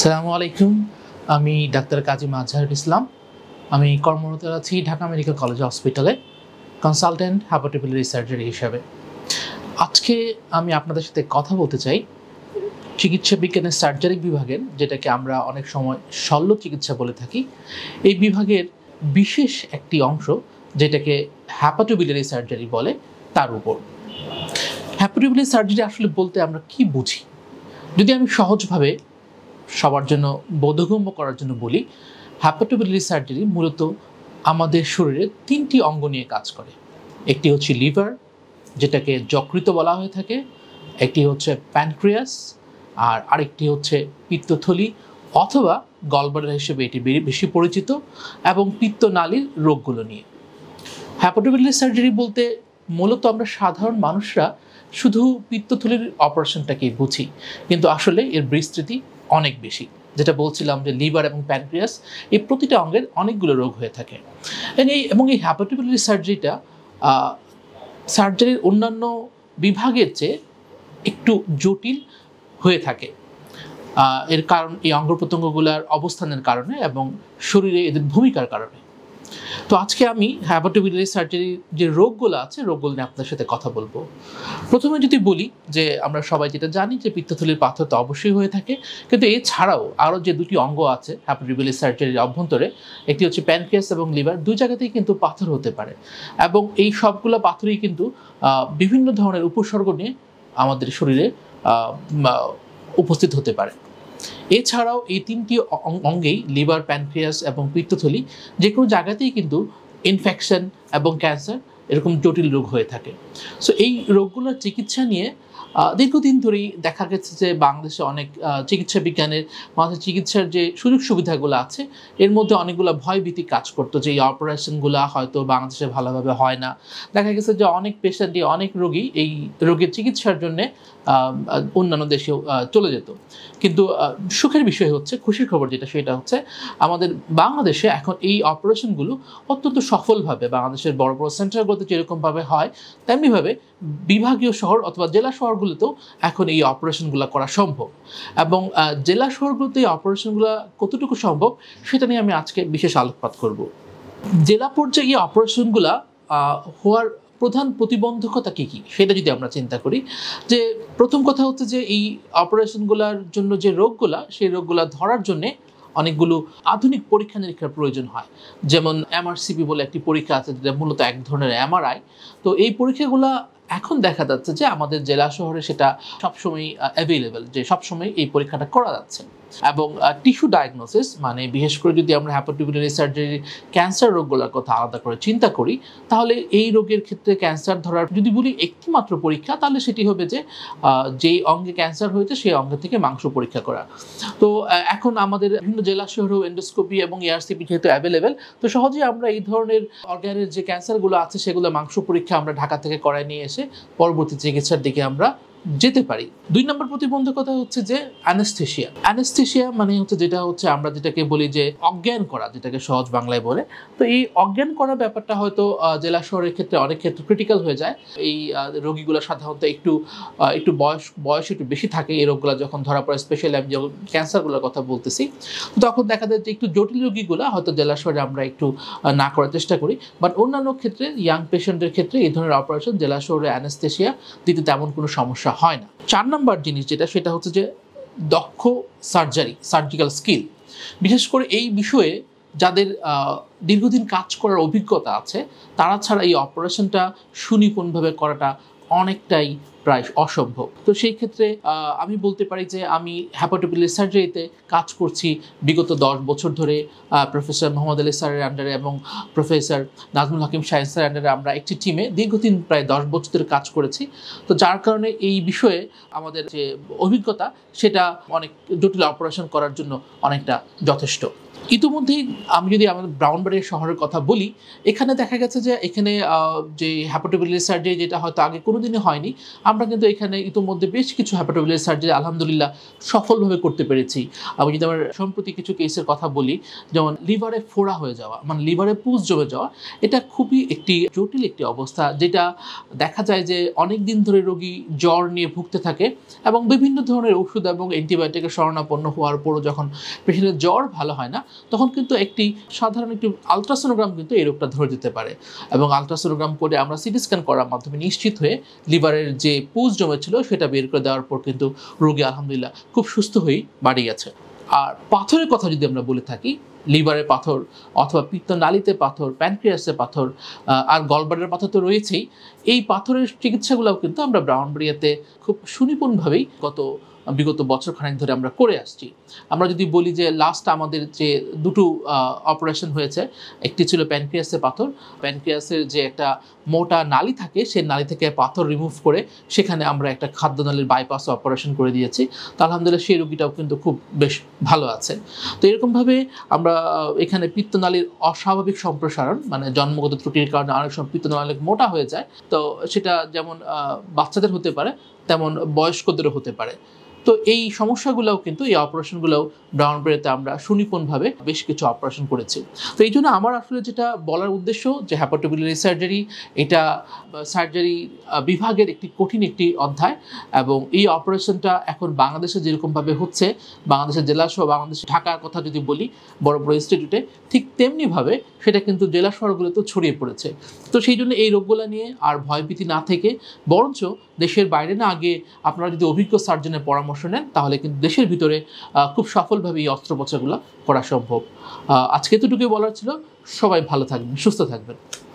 সালামু আলাইকুম আমি ডাক্তার কাজী মাজহারুল ইসলাম আমি কর্মরত আছি ঢাকা মেডিকেল কলেজ হসপিটালে কনসালটেন্ট হ্যাপাটেবিলিটি সার্জারি হিসাবে আজকে আমি আপনাদের সাথে কথা বলতে চাই চিকিৎসা বিজ্ঞানের সার্জারি বিভাগের যেটাকে আমরা অনেক সময় শল্য চিকিৎসা বলে থাকি এই বিভাগের বিশেষ একটি অংশ যেটাকে হ্যাপাটোবিলারি সার্জারি বলে তার উপর হ্যাপাটোবিলারি সার্জারি আসলে বলতে আমরা কি বুঝি যদি আমি সহজভাবে সবার জন্য বোধগম্য করার জন্য বলি হ্যাপাটোবিলি সার্জারি মূলত আমাদের শরীরে তিনটি অঙ্গ নিয়ে কাজ করে একটি হচ্ছে লিভার যেটাকে যকৃত বলা হয়ে থাকে একটি হচ্ছে প্যানক্রিয়াস আর আরেকটি হচ্ছে পিত্তথলি অথবা গলবার হিসেবে এটি বেশি পরিচিত এবং নালীর রোগগুলো নিয়ে হ্যাপাটোবিলি সার্জারি বলতে মূলত আমরা সাধারণ মানুষরা শুধু পিত্তথলির অপারেশনটাকেই বুঝি কিন্তু আসলে এর বিস্তৃতি অনেক বেশি যেটা বলছিলাম যে লিভার এবং প্যানক্রিয়াস এই প্রতিটা অঙ্গের অনেকগুলো রোগ হয়ে থাকে এই এবং এই হ্যাপাটিপুলারি সার্জারিটা সার্জারির অন্যান্য বিভাগের চেয়ে একটু জটিল হয়ে থাকে এর কারণ এই অঙ্গ প্রত্যঙ্গগুলার অবস্থানের কারণে এবং শরীরে এদের ভূমিকার কারণে তো আজকে আমি হ্যাবাটোবিলারি সার্জারি যে রোগগুলো আছে রোগগুলো নিয়ে আপনার সাথে কথা বলবো প্রথমে যদি বলি যে আমরা সবাই যেটা জানি যে পিত্তথলির পাথর তো অবশ্যই হয়ে থাকে কিন্তু এছাড়াও আরও যে দুটি অঙ্গ আছে হ্যাপাটোবিলারি সার্জারির অভ্যন্তরে একটি হচ্ছে প্যানক্রিয়াস এবং লিভার দুই জায়গাতেই কিন্তু পাথর হতে পারে এবং এই সবগুলো পাথরই কিন্তু বিভিন্ন ধরনের উপসর্গ নিয়ে আমাদের শরীরে উপস্থিত হতে পারে এছাড়াও এই তিনটি অঙ্গেই লিভার প্যানক্রিয়াস এবং পিত্তথলি যে কোনো জায়গাতেই কিন্তু ইনফেকশন এবং ক্যান্সার এরকম জটিল রোগ হয়ে থাকে সো এই রোগগুলোর চিকিৎসা নিয়ে দীর্ঘদিন ধরেই দেখা গেছে যে বাংলাদেশে অনেক চিকিৎসা বিজ্ঞানের মাথায় চিকিৎসার যে সুযোগ সুবিধাগুলো আছে এর মধ্যে অনেকগুলো ভয়ভীতি কাজ করতো যে এই অপারেশনগুলো হয়তো বাংলাদেশে ভালোভাবে হয় না দেখা গেছে যে অনেক পেশেন্টই অনেক রোগী এই রোগের চিকিৎসার জন্যে অন্যান্য দেশে চলে যেত কিন্তু সুখের বিষয় হচ্ছে খুশির খবর যেটা সেটা হচ্ছে আমাদের বাংলাদেশে এখন এই অপারেশনগুলো অত্যন্ত সফলভাবে বাংলাদেশের বড় বড় সেন্টারগুলোতে যেরকমভাবে হয় তেমনিভাবে বিভাগীয় শহর অথবা জেলা শহর শহরগুলোতেও এখন এই অপারেশনগুলো করা সম্ভব এবং জেলা শহরগুলোতে এই অপারেশনগুলো কতটুকু সম্ভব সেটা নিয়ে আমি আজকে বিশেষ আলোকপাত করব জেলা পর্যায়ে এই অপারেশনগুলা হওয়ার প্রধান প্রতিবন্ধকতা কী কী সেটা যদি আমরা চিন্তা করি যে প্রথম কথা হচ্ছে যে এই অপারেশনগুলোর জন্য যে রোগগুলা সেই রোগগুলো ধরার জন্যে অনেকগুলো আধুনিক পরীক্ষা নিরীক্ষার প্রয়োজন হয় যেমন এমআরসিপি বলে একটি পরীক্ষা আছে যেটা মূলত এক ধরনের এমআরআই তো এই পরীক্ষাগুলো এখন দেখা যাচ্ছে যে আমাদের জেলা শহরে সেটা সবসময় অ্যাভেলেবেল যে সবসময় এই পরীক্ষাটা করা যাচ্ছে এবং টিস্যু ডায়াগনোসিস মানে বিশেষ করে যদি আমরা হ্যাপাটিকুলারি সার্জারি ক্যান্সার রোগগুলোর কথা আলাদা করে চিন্তা করি তাহলে এই রোগের ক্ষেত্রে ক্যান্সার ধরার যদি বলি একটিমাত্র পরীক্ষা তাহলে সেটি হবে যে যেই অঙ্গে ক্যান্সার হয়েছে সেই অঙ্গ থেকে মাংস পরীক্ষা করা তো এখন আমাদের বিভিন্ন জেলা শহরেও এন্ডোস্কোপি এবং ইয়ারসিপি যেহেতু অ্যাভেলেবেল তো সহজেই আমরা এই ধরনের অর্গ্যানের যে ক্যান্সারগুলো আছে সেগুলো মাংস পরীক্ষা আমরা ঢাকা থেকে করায় নিয়ে এসে পরবর্তী চিকিৎসার দিকে আমরা যেতে পারি দুই নম্বর প্রতিবন্ধকতা হচ্ছে যে অ্যানেস্থেশিয়া অ্যানেস্থেশিয়া মানে হচ্ছে যেটা হচ্ছে আমরা যেটাকে বলি যে অজ্ঞান করা যেটাকে সহজ বাংলায় বলে তো এই অজ্ঞান করা ব্যাপারটা হয়তো জেলা শহরের ক্ষেত্রে অনেক ক্ষেত্রে ক্রিটিক্যাল হয়ে যায় এই রোগীগুলো সাধারণত একটু একটু বয়স বয়স একটু বেশি থাকে এই রোগগুলো যখন ধরা পড়ে স্পেশালি আমি যখন ক্যান্সারগুলোর কথা বলতেছি তখন দেখা যায় যে একটু জটিল রোগীগুলো হয়তো জেলা শহরে আমরা একটু না করার চেষ্টা করি বাট অন্যান্য ক্ষেত্রে ইয়াং পেশেন্টের ক্ষেত্রে এই ধরনের অপারেশন জেলা শহরে অ্যানেস্থেশিয়া দিতে তেমন কোনো সমস্যা হয় না চার নাম্বার জিনিস যেটা সেটা হচ্ছে যে দক্ষ সার্জারি সার্জিক্যাল স্কিল বিশেষ করে এই বিষয়ে যাদের দীর্ঘদিন কাজ করার অভিজ্ঞতা আছে তারা ছাড়া এই অপারেশনটা সুনিপুণভাবে করাটা অনেকটাই প্রায় অসম্ভব তো সেই ক্ষেত্রে আমি বলতে পারি যে আমি হ্যাপাটোপিলিস সার্জারিতে কাজ করছি বিগত দশ বছর ধরে প্রফেসর মোহাম্মদ আলী স্যারের আন্ডারে এবং প্রফেসর নাজমুল হাকিম সায়েন্স স্যারের আন্ডারে আমরা একটি টিমে দীর্ঘদিন প্রায় দশ বছর ধরে কাজ করেছি তো যার কারণে এই বিষয়ে আমাদের যে অভিজ্ঞতা সেটা অনেক জটিল অপারেশন করার জন্য অনেকটা যথেষ্ট ইতিমধ্যেই আমি যদি আমাদের ব্রাউনবাড়িয়া শহরের কথা বলি এখানে দেখা গেছে যে এখানে যে হ্যাপাটোবিলিস সার্জারি যেটা হয়তো আগে কোনো দিনই হয়নি আমরা কিন্তু এখানে ইতিমধ্যে বেশ কিছু হ্যাপাটোবিলিস সার্জারি আলহামদুলিল্লাহ সফলভাবে করতে পেরেছি আমি যদি আমার সম্প্রতি কিছু কেসের কথা বলি যেমন লিভারে ফোড়া হয়ে যাওয়া মানে লিভারে পুষ জমে যাওয়া এটা খুবই একটি জটিল একটি অবস্থা যেটা দেখা যায় যে অনেক দিন ধরে রোগী জ্বর নিয়ে ভুগতে থাকে এবং বিভিন্ন ধরনের ওষুধ এবং অ্যান্টিবায়োটিকের শরণাপন্ন হওয়ার পরও যখন পেশেন্টের জ্বর ভালো হয় না তখন কিন্তু একটি সাধারণ একটি আলট্রাসোনোগ্রাম কিন্তু এই রোগটা ধরে দিতে পারে এবং আলট্রাসোনোগ্রাম করে আমরা সিটি স্ক্যান করার মাধ্যমে নিশ্চিত হয়ে লিভারের যে পুজ জমেছিল সেটা বের করে দেওয়ার পর কিন্তু রোগী আলহামদুলিল্লাহ খুব সুস্থ হয়েই বাড়ি গেছে আর পাথরের কথা যদি আমরা বলে থাকি লিভারে পাথর অথবা পিত্তনালীতে পাথর প্যানক্রিয়াসে পাথর আর গলবারের পাথর তো রয়েছেই এই পাথরের চিকিৎসাগুলোও কিন্তু আমরা ব্রাউনবেরিয়াতে খুব সুনিপুণভাবেই গত বিগত বছর খানেক ধরে আমরা করে আসছি আমরা যদি বলি যে লাস্ট আমাদের যে দুটো অপারেশন হয়েছে একটি ছিল প্যানক্রিয়াসে পাথর প্যানক্রিয়াসের যে একটা মোটা নালি থাকে সেই নালি থেকে পাথর রিমুভ করে সেখানে আমরা একটা খাদ্যনালীর বাইপাস অপারেশন করে দিয়েছি তো আলহামদুলিল্লাহ সেই রুগীটাও কিন্তু খুব বেশ ভালো আছে তো এরকমভাবে আমরা এখানে পিত্তনালীর অস্বাভাবিক সম্প্রসারণ মানে জন্মগত ত্রুটির কারণে অনেক সময় পিত্তনালী মোটা হয়ে যায় তো সেটা যেমন বাচ্চাদের হতে পারে তেমন বয়স্কদেরও হতে পারে তো এই সমস্যাগুলোও কিন্তু এই অপারেশনগুলোও ব্রাউন ব্রেতে আমরা সুনিপুণভাবে বেশ কিছু অপারেশন করেছি তো এই জন্য আমার আসলে যেটা বলার উদ্দেশ্য যে হ্যাপাটোবিলারি সার্জারি এটা সার্জারি বিভাগের একটি কঠিন একটি অধ্যায় এবং এই অপারেশনটা এখন বাংলাদেশে যেরকমভাবে হচ্ছে বাংলাদেশের জেলাসহ বাংলাদেশ ঢাকার কথা যদি বলি বড় বড় ইনস্টিটিউটে ঠিক তেমনিভাবে সেটা কিন্তু জেলা শহরগুলোতেও ছড়িয়ে পড়েছে তো সেই জন্য এই রোগগুলো নিয়ে আর ভয়ভীতি না থেকে বরঞ্চ দেশের বাইরে না আগে আপনারা যদি অভিজ্ঞ সার্জনের পরামর্শ পরামর্শ নেন তাহলে কিন্তু দেশের ভিতরে খুব সফলভাবে এই অস্ত্রোপচারগুলো করা সম্ভব আজকে এতটুকুই বলার ছিল সবাই ভালো থাকবেন সুস্থ থাকবেন